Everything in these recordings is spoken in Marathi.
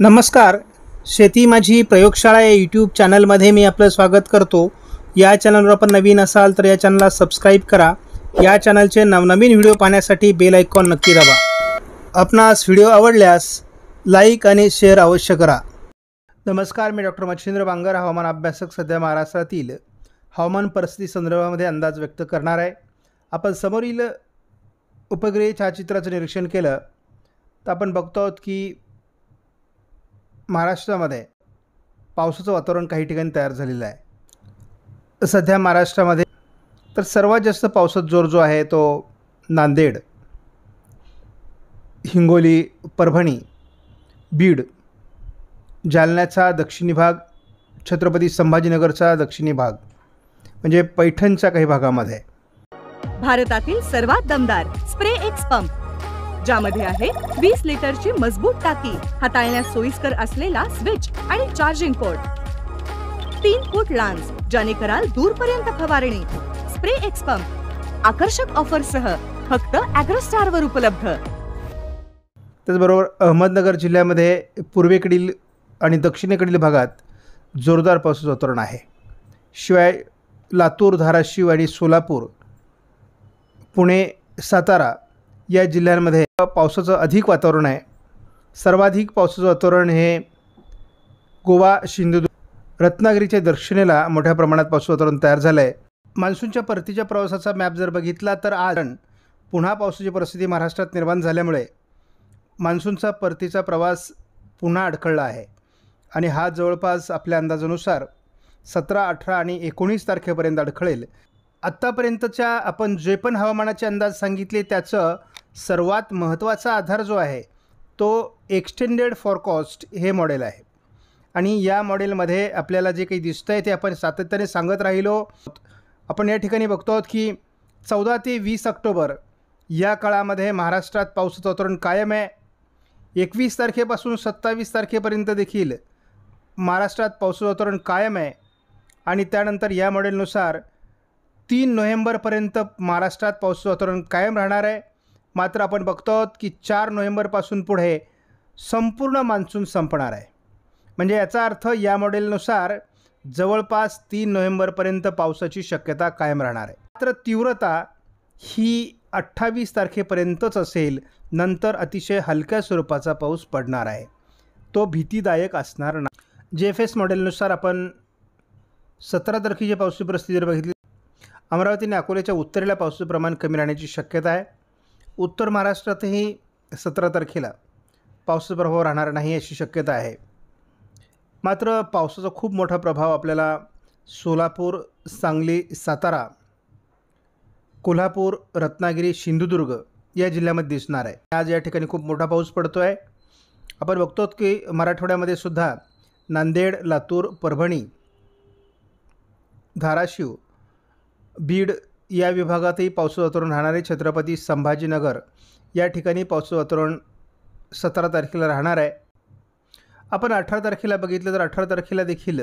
नमस्कार शेती माझी प्रयोगशाळा या यूट्यूब चॅनलमध्ये मी आपलं स्वागत करतो या चॅनलवर आपण नवीन असाल तर या चॅनलला सबस्क्राईब करा या चॅनलचे नवनवीन व्हिडिओ पाहण्यासाठी बेल आयकॉन नक्की दाबा आपणास व्हिडिओ आवडल्यास लाईक आणि शेअर अवश्य करा नमस्कार मी डॉक्टर मच्छिंद्र बांगर हवामान अभ्यासक सध्या महाराष्ट्रातील हवामान परिस्थिती संदर्भामध्ये अंदाज व्यक्त करणार आहे आपण समोरील उपग्रह छायाचित्राचं निरीक्षण केलं तर आपण बघतो आहोत की महाराष्ट्रामध्ये पावसाचं वातावरण काही ठिकाणी तयार झालेलं आहे सध्या महाराष्ट्रामध्ये तर सर्वात जास्त पावसात जोर जो आहे तो नांदेड हिंगोली परभणी बीड जालन्याचा दक्षिणी भाग छत्रपती संभाजीनगरचा दक्षिणी भाग म्हणजे पैठणच्या काही भागामध्ये भारतातील सर्वात दमदार स्प्रे एक्स पंप ज्यामध्ये आहे वीस लिटरची मजबूत टाकी हाताळण्यास सोयीस्कर असलेला स्विच आणि चार्जिंग पोर्ट तीन फूट लांब ज्याने कराल दूरपर्यंत फवारणी स्प्रे एक्सपंप आकर्षक ऑफरसह फक्त अॅग्रोस्टार वर उपलब्ध त्याचबरोबर अहमदनगर जिल्ह्यामध्ये पूर्वेकडील आणि दक्षिणेकडील भागात जोरदार पाऊस वातावरण आहे शिवाय लातूर धाराशिव आणि सोलापूर पुणे सातारा या जिल्ह्यांमध्ये पावसाचं अधिक वातावरण आहे सर्वाधिक पावसाचं वातावरण हे गोवा सिंधुदुर्ग रत्नागिरीच्या दक्षिणेला मोठ्या प्रमाणात पावसाचं वातावरण तयार झालं आहे मान्सूनच्या परतीच्या प्रवासाचा मॅप जर बघितला तर आज पुन्हा पावसाची परिस्थिती महाराष्ट्रात निर्माण झाल्यामुळे मान्सूनचा परतीचा प्रवास पुन्हा अडखळला आहे आणि हा जवळपास आपल्या अंदाजानुसार सतरा अठरा आणि एकोणीस तारखेपर्यंत अडखळेल आत्तापर्यंतच्या आपण जे पण हवामानाचे अंदाज सांगितले त्याचं सर्वात महत्त्वाचा आधार जो आहे तो एक्सटेंडेड फॉरकॉस्ट हे मॉडेल आहे आणि या मॉडेलमध्ये आपल्याला जे काही दिसतं आहे ते आपण सातत्याने सांगत राहिलो आपण या ठिकाणी बघतो आहोत की चौदा ते वीस ऑक्टोबर या काळामध्ये महाराष्ट्रात पावसाचं वातावरण कायम आहे एकवीस तारखेपासून सत्तावीस तारखेपर्यंत देखील महाराष्ट्रात पावसाचं वातावरण कायम आहे आणि त्यानंतर या मॉडेलनुसार तीन नोव्हेंबरपर्यंत महाराष्ट्रात पावसाचं वातावरण कायम राहणार आहे मात्र आपण बघतो आहोत की चार नोव्हेंबरपासून पुढे संपूर्ण मान्सून संपणार आहे म्हणजे याचा अर्थ या मॉडेलनुसार जवळपास तीन नोव्हेंबरपर्यंत पावसाची शक्यता कायम राहणार आहे मात्र तीव्रता ही अठ्ठावीस तारखेपर्यंतच असेल नंतर अतिशय हलक्या स्वरूपाचा पाऊस पडणार आहे तो भीतीदायक असणार नाही जे एफ एस मॉडेलनुसार आपण सतरा तारखेची पावसाची परिस्थिती जर बघितली अमरावती आणि अकोल्याच्या उत्तरेला पावसाचं प्रमाण कमी राहण्याची शक्यता आहे उत्तर महाराष्ट्रातही सतरा तारखेला पावसाचा प्रभाव राहणार नाही अशी शक्यता आहे मात्र पावसाचा खूप मोठा प्रभाव आपल्याला सोलापूर सांगली सातारा कोल्हापूर रत्नागिरी सिंधुदुर्ग या जिल्ह्यामध्ये दिसणार आहे आज या ठिकाणी खूप मोठा पाऊस पडतो आहे आपण बघतो की मराठवाड्यामध्ये सुद्धा नांदेड लातूर परभणी धाराशिव बीड या विभागातही पावसाचं वातावरण आहे छत्रपती संभाजीनगर या ठिकाणी पावसाचं वातावरण सतरा तारखेला राहणार आहे आपण अठरा तारखेला बघितलं तर अठरा तारखेला देखील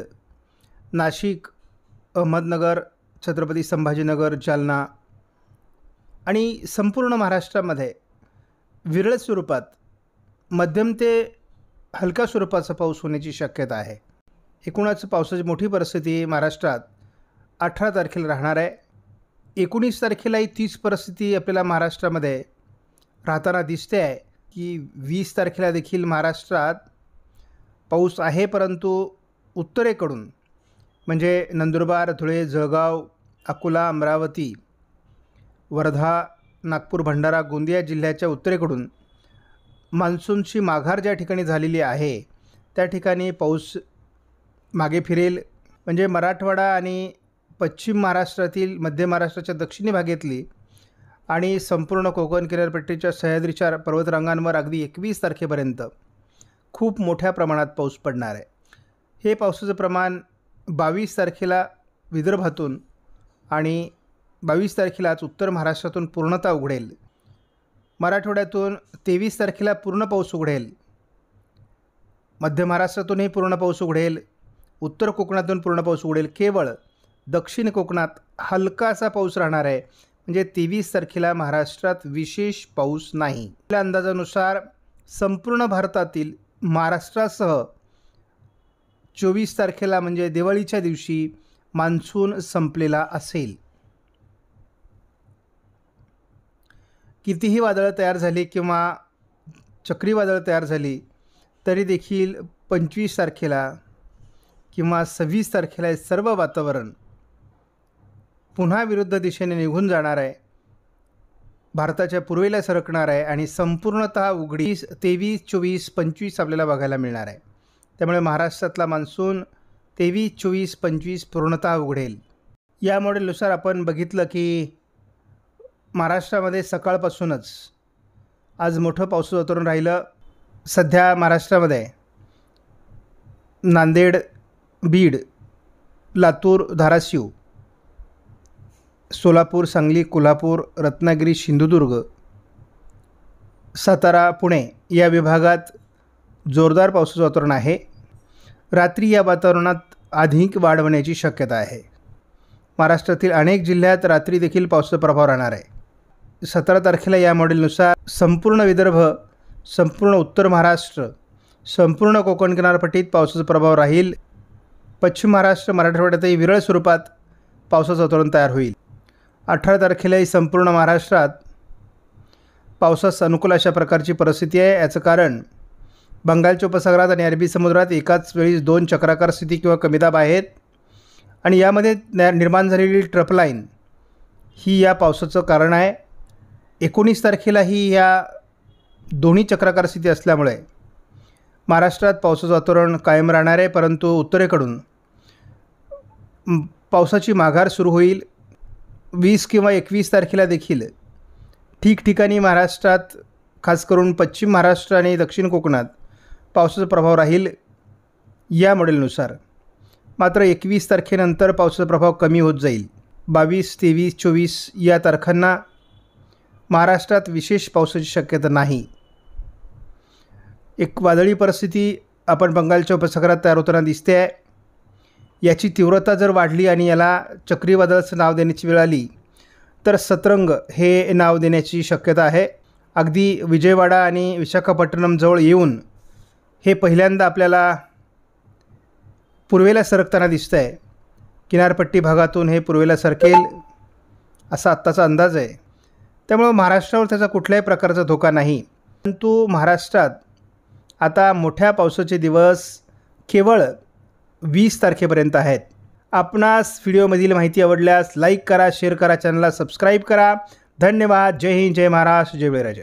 नाशिक अहमदनगर छत्रपती संभाजीनगर जालना आणि संपूर्ण महाराष्ट्रामध्ये विरळ स्वरूपात मध्यम ते हलका स्वरूपाचा पाऊस होण्याची शक्यता आहे एकूणच पावसाची मोठी परिस्थिती महाराष्ट्रात अठरा तारखेला राहणार आहे एकोणीस तारखेलाही तीच परिस्थिती आपल्याला महाराष्ट्रामध्ये राहताना दिसते आहे की वीस तारखेला देखील महाराष्ट्रात पाऊस आहे परंतु उत्तरेकडून म्हणजे नंदुरबार धुळे जळगाव अकोला अमरावती वर्धा नागपूर भंडारा गोंदिया जिल्ह्याच्या उत्तरेकडून मान्सूनची माघार ज्या ठिकाणी झालेली आहे त्या ठिकाणी पाऊस मागे फिरेल म्हणजे मराठवाडा आणि पश्चिम महाराष्ट्रातील मध्य महाराष्ट्राच्या दक्षिणी भागेतली आणि संपूर्ण कोकण किनारपट्टीच्या सह्याद्रीच्या पर्वतरांगांवर अगदी एकवीस तारखेपर्यंत खूप मोठ्या प्रमाणात पाऊस पडणार आहे हे पावसाचं प्रमाण बावीस तारखेला विदर्भातून आणि बावीस तारखेलाच उत्तर महाराष्ट्रातून पूर्णता उघडेल मराठवाड्यातून तेवीस तारखेला पूर्ण पाऊस उघडेल मध्य महाराष्ट्रातूनही पूर्ण पाऊस उघडेल उत्तर कोकणातून पूर्ण पाऊस उघडेल केवळ दक्षिण कोकणात हलकासा पाऊस राहणार आहे म्हणजे तेवीस तारखेला महाराष्ट्रात विशेष पाऊस नाही आपल्या अंदाजानुसार संपूर्ण भारतातील महाराष्ट्रासह चोवीस तारखेला म्हणजे दिवाळीच्या दिवशी मान्सून संपलेला असेल कितीही वादळं तयार झाली किंवा चक्रीवादळं तयार झाली तरी देखील पंचवीस तारखेला किंवा सव्वीस तारखेला हे सर्व वातावरण पुन्हा विरुद्ध दिशेने निघून जाणार आहे भारताच्या पूर्वेला सरकणार आहे आणि संपूर्णत उघडीस तेवीस चोवीस पंचवीस आपल्याला बघायला मिळणार आहे त्यामुळे महाराष्ट्रातला मान्सून तेवीस चोवीस पंचवीस पूर्णतः उघडेल या मॉडेलनुसार आपण बघितलं की महाराष्ट्रामध्ये सकाळपासूनच आज मोठं पाऊस उतरून राहिलं सध्या महाराष्ट्रामध्ये नांदेड बीड लातूर धाराशिव सोलापूर सांगली कोल्हापूर रत्नागिरी सिंधुदुर्ग सातारा पुणे या विभागात जोरदार पावसाचं वातावरण आहे रात्री या वातावरणात अधिक वाढ होण्याची शक्यता आहे महाराष्ट्रातील अनेक जिल्ह्यात रात्री देखील पावसाचा प्रभाव राहणार आहे सतरा तारखेला या मॉडेलनुसार संपूर्ण विदर्भ संपूर्ण उत्तर महाराष्ट्र संपूर्ण कोकण किनारपट्टीत पावसाचा प्रभाव राहील पश्चिम महाराष्ट्र मराठवाड्यातही विरळ स्वरूपात पावसाचं वातावरण तयार होईल अठरा तारखेलाही संपूर्ण महाराष्ट्रात पावसास अनुकूल अशा प्रकारची परिस्थिती आहे याचं कारण बंगालच्या उपसागरात आणि अरबी समुद्रात एकाच वेळी दोन चक्राकार स्थिती किंवा कमीदाब आहेत आणि यामध्ये निर्माण झालेली ट्रपलाईन ही या पावसाचं कारण आहे एकोणीस तारखेलाही या दोन्ही चक्राकार स्थिती असल्यामुळे महाराष्ट्रात पावसाचं वातावरण कायम राहणार आहे परंतु उत्तरेकडून पावसाची माघार सुरू होईल वीस किंवा एकवीस तारखेला देखील ठिकठिकाणी महाराष्ट्रात खास करून पश्चिम महाराष्ट्र आणि दक्षिण कोकणात पावसाचा प्रभाव राहील या मॉडेलनुसार मात्र एकवीस तारखेनंतर पावसाचा प्रभाव कमी होत जाईल बावीस तेवीस चोवीस या तारखांना महाराष्ट्रात विशेष पावसाची शक्यता नाही एक वादळी परिस्थिती आपण बंगालच्या उपसागरात तयार होताना दिसते आहे याची तीव्रता जर वाढली आणि याला चक्रीवादळाचं नाव देण्याची वेळ आली तर सतरंग हे नाव देण्याची शक्यता आहे अगदी विजयवाडा आणि विशाखापट्टणमजवळ येऊन हे पहिल्यांदा आपल्याला पूर्वेला सरकताना दिसतं आहे किनारपट्टी भागातून हे पूर्वेला सरकेल असा आत्ताचा अंदाज आहे त्यामुळं महाराष्ट्रावर त्याचा कुठल्याही प्रकारचा धोका नाही परंतु महाराष्ट्रात आता मोठ्या पावसाचे दिवस केवळ वीस तारखेपर्यंत आहेत आपणास व्हिडिओमधील माहिती आवडल्यास लाईक करा शेअर करा चॅनलला सबस्क्राईब करा धन्यवाद जय हिंद जय महाराष्ट्र जय वेराज़